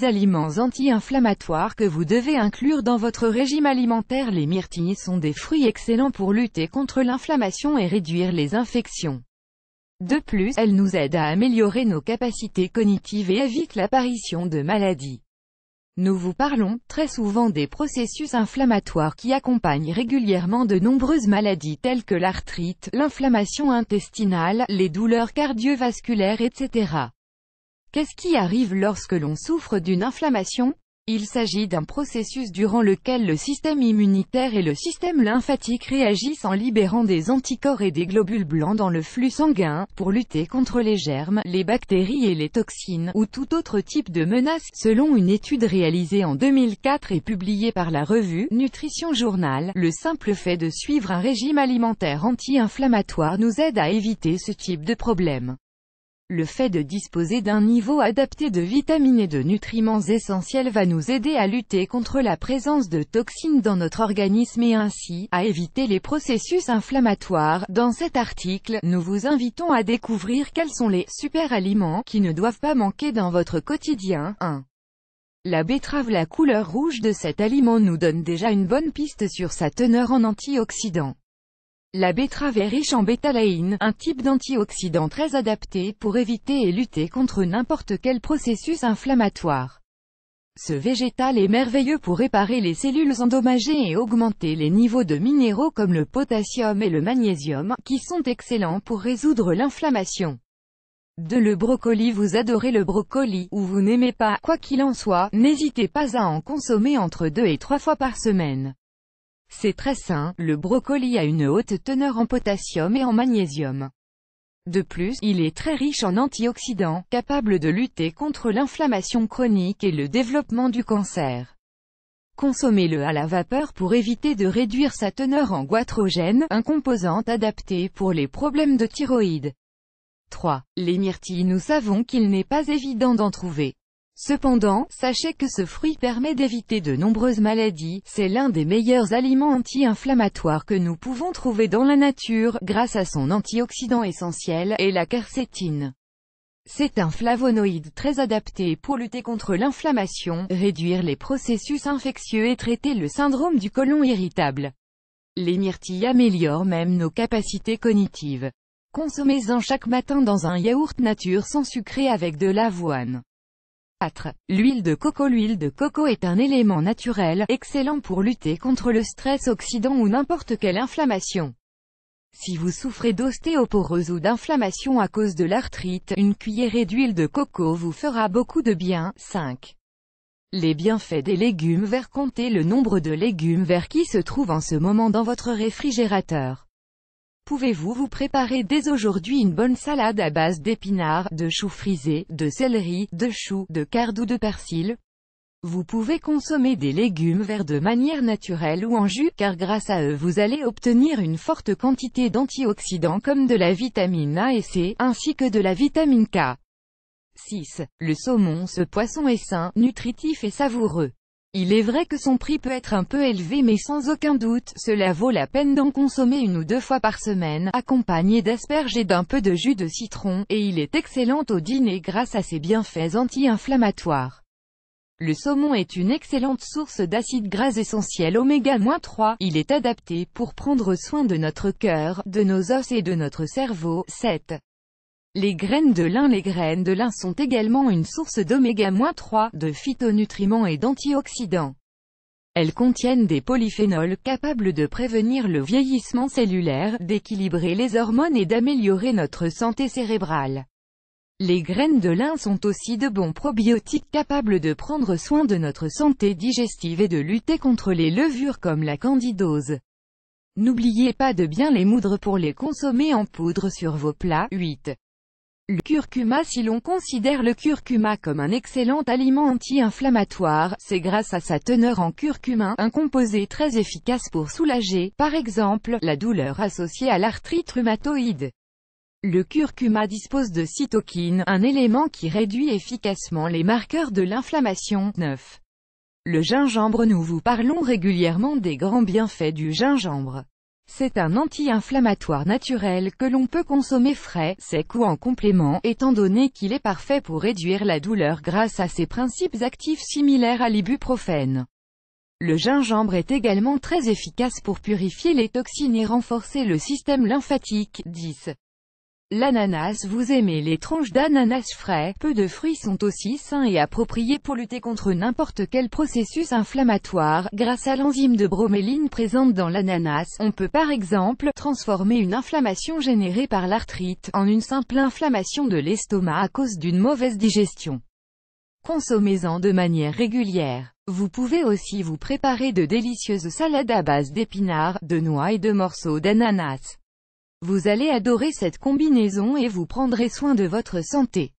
Les aliments anti-inflammatoires que vous devez inclure dans votre régime alimentaire. Les myrtilles sont des fruits excellents pour lutter contre l'inflammation et réduire les infections. De plus, elles nous aident à améliorer nos capacités cognitives et évitent l'apparition de maladies. Nous vous parlons, très souvent des processus inflammatoires qui accompagnent régulièrement de nombreuses maladies telles que l'arthrite, l'inflammation intestinale, les douleurs cardiovasculaires etc. Qu'est-ce qui arrive lorsque l'on souffre d'une inflammation Il s'agit d'un processus durant lequel le système immunitaire et le système lymphatique réagissent en libérant des anticorps et des globules blancs dans le flux sanguin, pour lutter contre les germes, les bactéries et les toxines, ou tout autre type de menace, selon une étude réalisée en 2004 et publiée par la revue Nutrition Journal. Le simple fait de suivre un régime alimentaire anti-inflammatoire nous aide à éviter ce type de problème. Le fait de disposer d'un niveau adapté de vitamines et de nutriments essentiels va nous aider à lutter contre la présence de toxines dans notre organisme et ainsi, à éviter les processus inflammatoires. Dans cet article, nous vous invitons à découvrir quels sont les « super-aliments » qui ne doivent pas manquer dans votre quotidien. 1. La betterave La couleur rouge de cet aliment nous donne déjà une bonne piste sur sa teneur en antioxydants. La betterave est riche en bétalaïne, un type d'antioxydant très adapté pour éviter et lutter contre n'importe quel processus inflammatoire. Ce végétal est merveilleux pour réparer les cellules endommagées et augmenter les niveaux de minéraux comme le potassium et le magnésium, qui sont excellents pour résoudre l'inflammation. De le brocoli Vous adorez le brocoli, ou vous n'aimez pas, quoi qu'il en soit, n'hésitez pas à en consommer entre 2 et 3 fois par semaine. C'est très sain, le brocoli a une haute teneur en potassium et en magnésium. De plus, il est très riche en antioxydants, capable de lutter contre l'inflammation chronique et le développement du cancer. Consommez-le à la vapeur pour éviter de réduire sa teneur en goitrogène, un composant adapté pour les problèmes de thyroïde. 3. Les myrtilles Nous savons qu'il n'est pas évident d'en trouver. Cependant, sachez que ce fruit permet d'éviter de nombreuses maladies, c'est l'un des meilleurs aliments anti-inflammatoires que nous pouvons trouver dans la nature, grâce à son antioxydant essentiel, et la quercétine. C'est un flavonoïde très adapté pour lutter contre l'inflammation, réduire les processus infectieux et traiter le syndrome du côlon irritable. Les myrtilles améliorent même nos capacités cognitives. Consommez-en chaque matin dans un yaourt nature sans sucré avec de l'avoine. 4. L'huile de coco L'huile de coco est un élément naturel, excellent pour lutter contre le stress oxydant ou n'importe quelle inflammation. Si vous souffrez d'ostéoporose ou d'inflammation à cause de l'arthrite, une cuillerée d'huile de coco vous fera beaucoup de bien. 5. Les bienfaits des légumes verts Comptez le nombre de légumes verts qui se trouvent en ce moment dans votre réfrigérateur. Pouvez-vous vous préparer dès aujourd'hui une bonne salade à base d'épinards, de choux frisés, de céleri, de choux, de cardes ou de persil Vous pouvez consommer des légumes verts de manière naturelle ou en jus, car grâce à eux vous allez obtenir une forte quantité d'antioxydants comme de la vitamine A et C, ainsi que de la vitamine K. 6. Le saumon Ce poisson est sain, nutritif et savoureux. Il est vrai que son prix peut être un peu élevé mais sans aucun doute, cela vaut la peine d'en consommer une ou deux fois par semaine, accompagné d'asperges et d'un peu de jus de citron, et il est excellent au dîner grâce à ses bienfaits anti-inflammatoires. Le saumon est une excellente source d'acides gras essentiels oméga-3, il est adapté pour prendre soin de notre cœur, de nos os et de notre cerveau. 7. Les graines de lin Les graines de lin sont également une source d'oméga-3, de phytonutriments et d'antioxydants. Elles contiennent des polyphénols capables de prévenir le vieillissement cellulaire, d'équilibrer les hormones et d'améliorer notre santé cérébrale. Les graines de lin sont aussi de bons probiotiques capables de prendre soin de notre santé digestive et de lutter contre les levures comme la candidose. N'oubliez pas de bien les moudre pour les consommer en poudre sur vos plats. 8. Le curcuma Si l'on considère le curcuma comme un excellent aliment anti-inflammatoire, c'est grâce à sa teneur en curcuma, un composé très efficace pour soulager, par exemple, la douleur associée à l'arthrite rhumatoïde. Le curcuma dispose de cytokines, un élément qui réduit efficacement les marqueurs de l'inflammation. 9. Le gingembre Nous vous parlons régulièrement des grands bienfaits du gingembre. C'est un anti-inflammatoire naturel que l'on peut consommer frais, sec ou en complément, étant donné qu'il est parfait pour réduire la douleur grâce à ses principes actifs similaires à l'ibuprofène. Le gingembre est également très efficace pour purifier les toxines et renforcer le système lymphatique. 10. L'ananas Vous aimez les tranches d'ananas frais, peu de fruits sont aussi sains et appropriés pour lutter contre n'importe quel processus inflammatoire, grâce à l'enzyme de broméline présente dans l'ananas. On peut par exemple, transformer une inflammation générée par l'arthrite, en une simple inflammation de l'estomac à cause d'une mauvaise digestion. Consommez-en de manière régulière. Vous pouvez aussi vous préparer de délicieuses salades à base d'épinards, de noix et de morceaux d'ananas. Vous allez adorer cette combinaison et vous prendrez soin de votre santé.